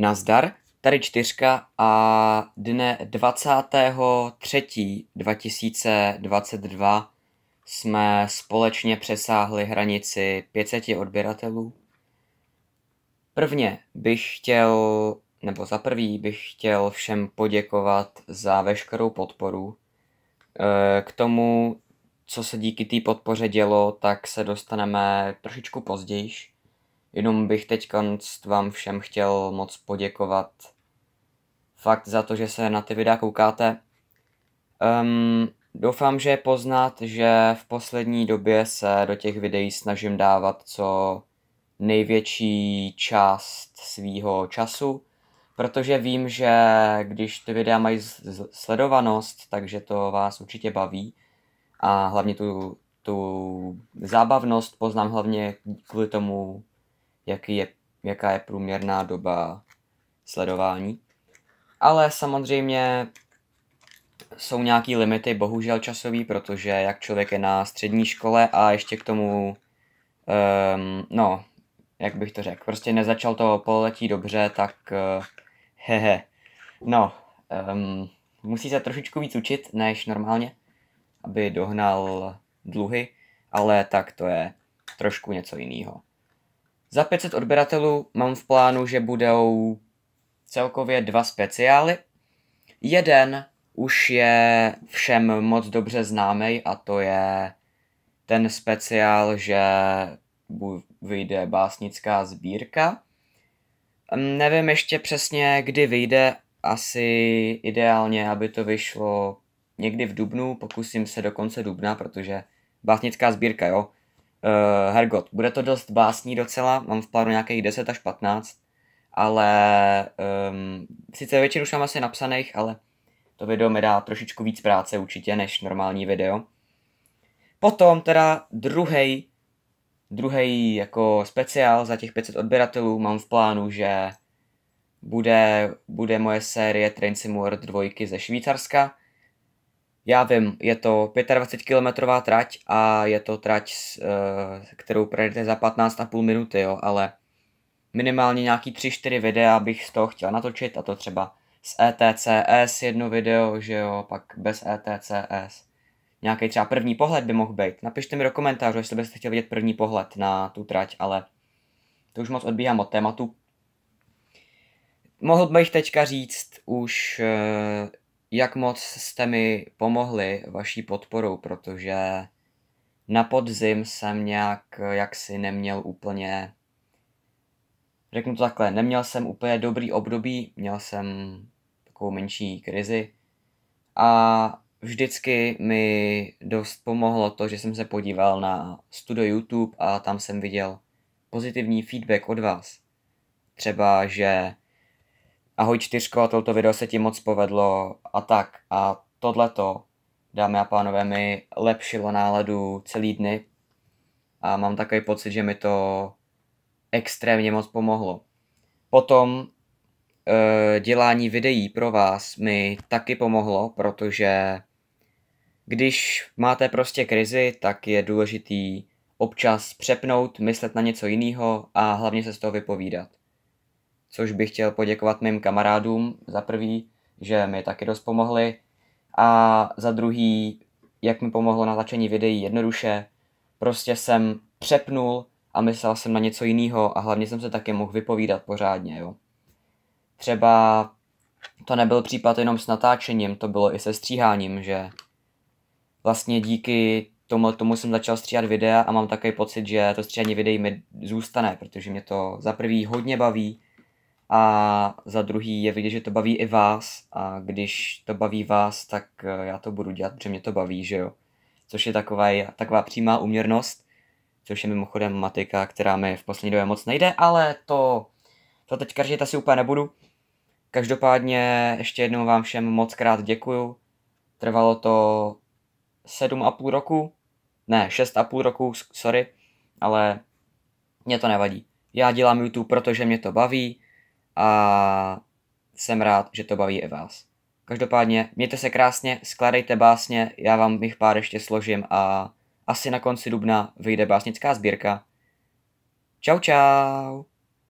Nazdar, tady čtyřka a dne 23. 2022 jsme společně přesáhli hranici 500 odběratelů. Prvně bych chtěl, nebo za prvý bych chtěl všem poděkovat za veškerou podporu. E, k tomu, co se díky té podpoře dělo, tak se dostaneme trošičku pozdějiš. Jenom bych teď vám všem chtěl moc poděkovat fakt za to, že se na ty videa koukáte. Um, doufám, že je poznat, že v poslední době se do těch videí snažím dávat co největší část svýho času, protože vím, že když ty videa mají sledovanost, takže to vás určitě baví a hlavně tu, tu zábavnost poznám hlavně kvůli tomu, jaký je, jaká je průměrná doba sledování. Ale samozřejmě jsou nějaký limity, bohužel časový, protože jak člověk je na střední škole a ještě k tomu, um, no, jak bych to řekl, prostě nezačal to pololetí dobře, tak uh, eh, hehe. No, um, musí se trošičku víc učit, než normálně, aby dohnal dluhy, ale tak to je trošku něco jiného. Za 500 odběratelů mám v plánu, že budou celkově dva speciály. Jeden už je všem moc dobře známý a to je ten speciál, že vyjde básnická sbírka. Hm, nevím ještě přesně, kdy vyjde, asi ideálně, aby to vyšlo někdy v dubnu, pokusím se do konce dubna, protože básnická sbírka, jo, Uh, Hergot, bude to dost básní docela, mám v plánu nějakých 10 až 15, ale um, sice většinu už mám asi napsaných, ale to video mi dá trošičku víc práce určitě než normální video. Potom teda druhý druhý jako speciál za těch 500 odběratelů mám v plánu, že bude, bude moje série Train Simulator 2 ze Švýcarska, já vím, je to 25-kilometrová trať a je to trať, eh, kterou projedete za 15,5 minuty, jo, ale minimálně nějaký 3-4 videa bych z toho chtěl natočit a to třeba e s ETCS jedno video, že jo, pak bez ETCS. Nějaký třeba první pohled by mohl být. Napište mi do komentářů, jestli byste chtěli vidět první pohled na tu trať, ale to už moc odbíhám od tématu. Mohl bych teďka říct už eh, jak moc jste mi pomohli vaší podporou, protože na podzim jsem nějak jaksi neměl úplně, řeknu to takhle, neměl jsem úplně dobrý období, měl jsem takovou menší krizi a vždycky mi dost pomohlo to, že jsem se podíval na studio YouTube a tam jsem viděl pozitivní feedback od vás. Třeba, že Ahoj čtyřko, toto video se ti moc povedlo a tak. A tohleto, dámy a pánové, mi lepšilo náladu celý dny a mám takový pocit, že mi to extrémně moc pomohlo. Potom e, dělání videí pro vás mi taky pomohlo, protože když máte prostě krizi, tak je důležitý občas přepnout, myslet na něco jiného a hlavně se z toho vypovídat což bych chtěl poděkovat mým kamarádům za prvý, že mi taky dost pomohli a za druhý, jak mi pomohlo natáčení videí jednoduše. Prostě jsem přepnul a myslel jsem na něco jiného a hlavně jsem se taky mohl vypovídat pořádně, jo. Třeba to nebyl případ jenom s natáčením, to bylo i se stříháním, že vlastně díky tomu, tomu jsem začal stříhat videa a mám takový pocit, že to stříhání videí mi zůstane, protože mě to za prvý hodně baví a za druhý je vidět, že to baví i vás a když to baví vás, tak eh, já to budu dělat, protože mě to baví, že jo. Což je taková, taková přímá uměrnost, což je mimochodem matika, která mi v poslední době moc nejde, ale to, to teďka říct asi úplně nebudu. Každopádně ještě jednou vám všem moc krát děkuju. Trvalo to sedm a půl roku, ne, šest a půl roku, sorry, ale mě to nevadí. Já dělám YouTube, protože mě to baví, a jsem rád, že to baví i vás. Každopádně, mějte se krásně, skladejte básně, já vám jich pár ještě složím a asi na konci dubna vyjde básnická sbírka. Čau čau!